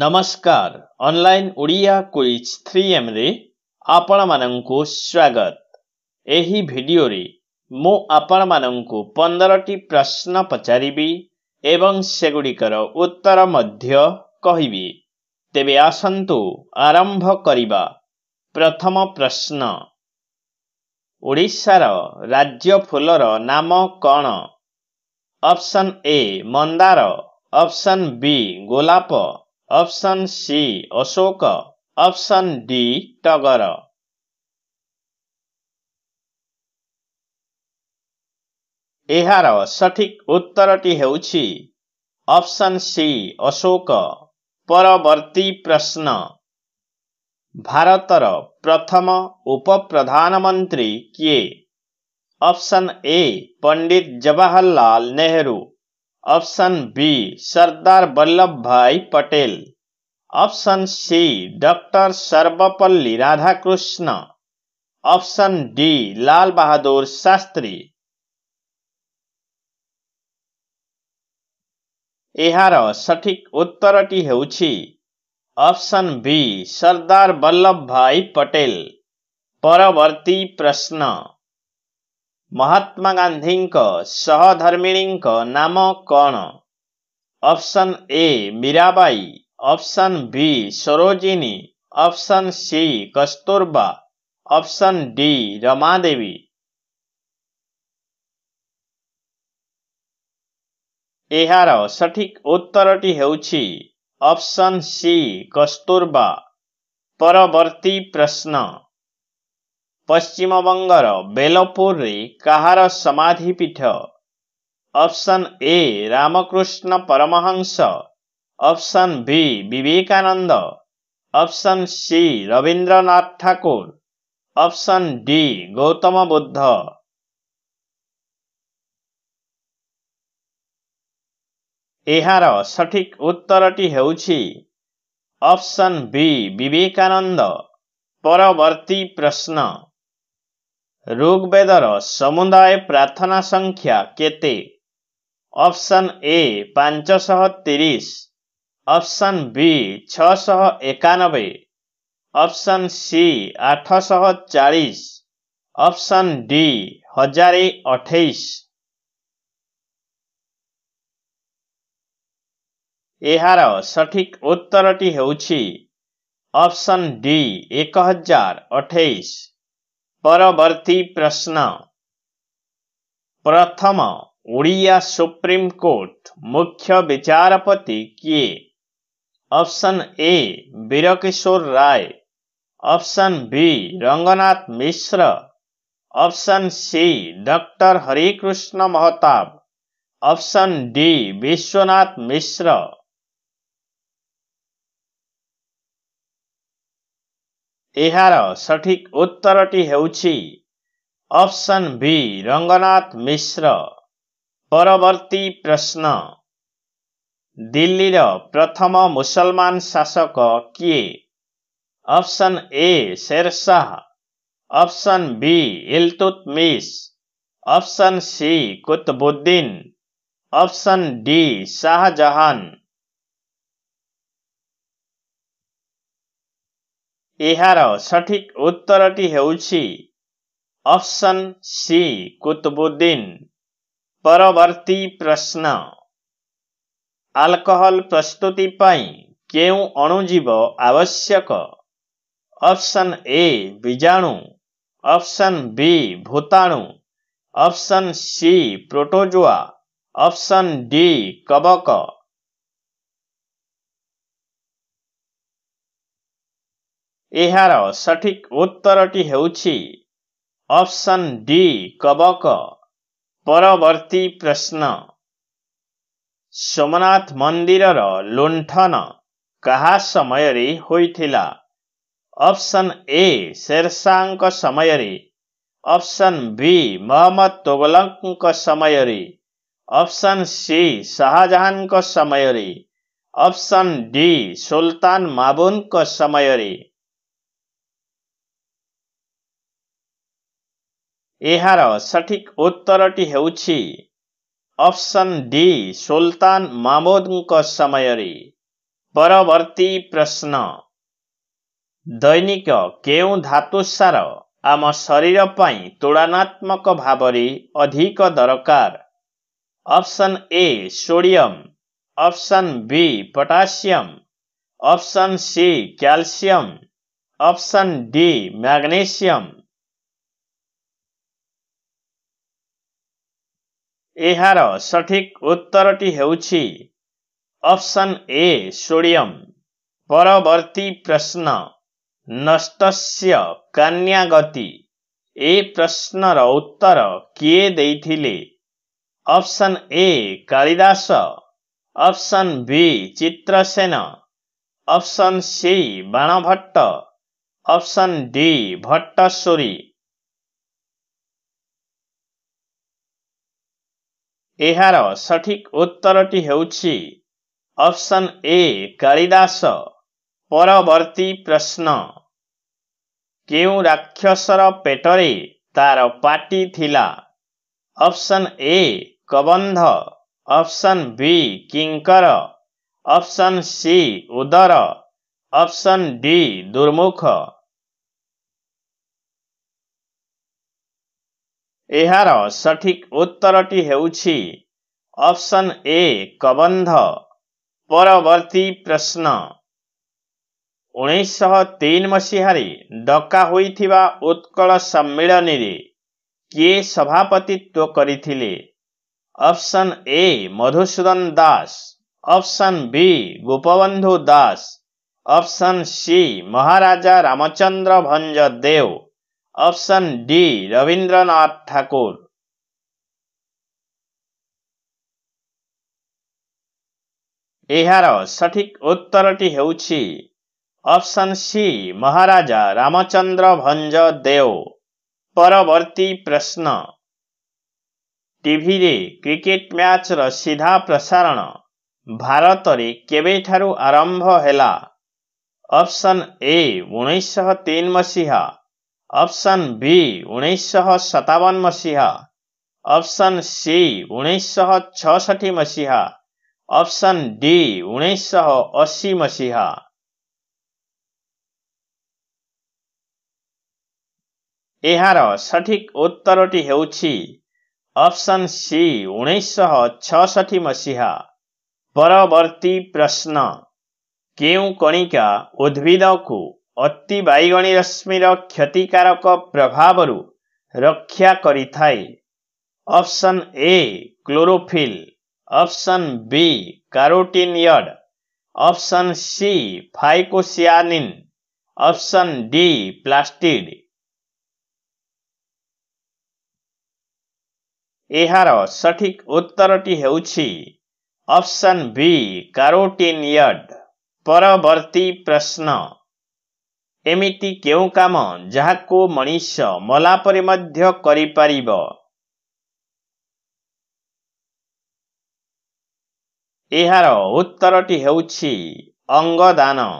ନମସ୍କାର online Odia quiz three ଏମ୍ରେ ଆପଣମାନଙ୍କୁ ସ୍ୱାଗତ ଏହି ଭିଡ଼ିଓରେ ମୁଁ ଆପଣମାନଙ୍କୁ ପନ୍ଦରଟି ପ୍ରଶ୍ନ ପଚାରିବି ଏବଂ ସେଗୁଡ଼ିକର ଉତ୍ତର ମଧ୍ୟ କହିବି ତେବେ ଆସନ୍ତୁ ଆରମ୍ଭ କରିବା ପ୍ରଥମ ପ୍ରଶ୍ନ ଓଡ଼ିଶାର ରାଜ୍ୟ ଫୁଲର ନାମ କ'ଣ ଅପ୍ସନ୍ ଏ ମନ୍ଦାର ଅପ୍ସନ୍ ବି ଗୋଲାପ ऑप्शन सी अशोक ऑप्शन डी टगर ଏହାର ସଠିକ୍ ଉତ୍ତରଟି ହେଉଛି ଅପସନ୍ ସି ଅଶୋକ ପରବର୍ତ୍ତୀ ପ୍ରଶ୍ନ ଭାରତର ପ୍ରଥମ ଉପପ୍ରଧାନମନ୍ତ୍ରୀ କିଏ option A Pandit Jawaharlal Nehru option B Sardar Vallabhbhai Patel option C doctor Sarvepalli Radhakrishna option D Lal Bahadur Shastri ଏହାର ସଠିକ୍ ଉତ୍ତରଟି ହେଉଛି option B Sardar Vallabhbhai Patel परवर्ती प्रश्न महात्मा गांधी सहधर्मिणी नाम कौन option A Mirabai option B Sarojini option C Kasturba option D Ramadevi. Devi यार सठिक उत्तर टी हे ऑप्शन सी कस्तूरबा परवर्ती प्रश्न पश्चिम बङ्गपुर option A Ramakrishna Paramahamsa B Vivekananda option C रनाथ ठाकुर ऑप्शन डी गौतम बुद्ध सठिक उत्तर टी बी विवेकानंद परवर्ती प्रश्न ଋଗ୍ବେଦର ସମୁଦାୟ ପ୍ରାର୍ଥନା ସଂଖ୍ୟା କେତେ ଅପ୍ସନ୍ ଏ ପାଞ୍ଚଶହ ତିରିଶ ଅପ୍ସନ୍ ବି ଛଅଶହ ଏକାନବେ ଅପ୍ସନ୍ ସି ଆଠଶହ ଚାଳିଶ ଅପ୍ସନ୍ ଡି ହଜାରେ ଅଠେଇଶ ଏହାର ସଠିକ୍ ଉତ୍ତରଟି ହେଉଛି ଅପ୍ସନ୍ ଡି ଏକ ହଜାର ଅଠେଇଶ परवर्ती प्रश्न प्रथम उड़िया सुप्रीम कोर्ट मुख्य विचारपति किए option A Birkishore Ray option B Ranganath Mishra option C doctor Harekrushna Mahtab option D Biswanath Mishra सठिक उत्तर ट बी, रंगनाथ मिश्र, परवर्ती प्रश्न दि प्रथम मुसलमान शासक कि option A Sher option B Iltutmish option C Qutubuddin option D Shahjahan यहारो सठिक उत्तर टि हेउछि ऑप्शन सी कुतुबुद्दीन परवर्ती प्रश्न अल्कोहल प्रस्तुति पई केउ अणुजीव आवश्यक ऑप्शन ए बिजाणु ऑप्शन बी भूताणु option C protozoa option D कवक ଏହାର ସଠିକ୍ ଉତ୍ତରଟି ହେଉଛି ଅପସନ୍ ଡି କବକ ପରବର୍ତ୍ତୀ ପ୍ରଶ୍ନ ସୋମନାଥ ମନ୍ଦିରର ଲୁଣ୍ଠନ କାହା ସମୟରେ ହୋଇଥିଲା ଅପସନ୍ ଏ ଶେରଶାହଙ୍କ ସମୟରେ ଅପସନ୍ ବି ମହମ୍ମଦ ତୋଗଲଙ୍କ ସମୟରେ ଅପସନ୍ ସି ଶାହାଜାହାନଙ୍କ ସମୟରେ ଅପସନ୍ ଡି ସୁଲତାନ ମାବୁନଙ୍କ ସମୟରେ एहारो सठिक उत्तर टि हेउछि ऑप्शन डी सुल्तान मामूद को समयरी परवर्ती प्रश्न दैनिक केउ धातु सार आम शरीर पई तुलनात्मक भाबरी अधिक दरकार option A sodium option B potassium option C calcium option D magnesium सठिक उत्तर हेउछि असन ए सोडियम परवर्ती प्रश्न नष्टसी ए प्रश्नर उत्तर के दैथिले option A Kalidas option B Chitrasen option C Banabhatta option D भट्टर ଏହାର ସଠିକ୍ ଉତ୍ତରଟି ହେଉଛି ଅପସନ୍ ଏ କାଳିଦାସ ପରବର୍ତ୍ତୀ ପ୍ରଶ୍ନ କେଉଁ ରାକ୍ଷସର ପେଟରେ ତାର ପାଟି ଥିଲା option A Kabandha option B Kinkar option C Udar option D Durmukh सठिक उत्तर ट असन ए कबन्ध, कबन्धी प्रश्न उनी सेन मस ड उत्कल सम्मिल सभापतित्व गरिपसन A Madhusudan Das option B Gopabandhu Das option C Maharaja र भज अप्सन डी रविन्द्रनाथ ठाकुर यार सठिक उत्तर टी हो अप्सन सी महाराजा रामचंद्र भंज देव परवर्ती प्रश्न टी क्रिकेट मैच रो सीधा प्रसारण भारत रे केवे ठारु आरंभ हैला ऑप्शन ए उन्नीस सौ तीन मसीहा अप्सन बी उन्नाइस सह सतावन मसिहा अप्सन सी उन्नाइस सह छसठी मसिहा अप्सन डी उन्नाइस सह अस्सी मसिहा सठिक ସଠିକ୍ हेउछि ऑप्शन सी ସି ଉଣେଇଶହ ଛଅଷଠି ମସିହା परवर्ती प्रश्न କେଉଁ अति बाइगणी रश्मि क्षतिकारक प्रभाव रु रक्षा करपसन A chlorophyll option B carotene यड option C phycocyanin option D plastid यार सठिक उत्तर टी हे अपसन बी कारोटीन यड परवर्ती प्रश्न ଏମିତି କେଉଁ କାମ ଯାହାକୁ ମଣିଷ ମଲା ପରେ ମଧ୍ୟ କରିପାରିବ ଏହାର ଉତ୍ତରଟି ହେଉଛି ଅଙ୍ଗଦାନ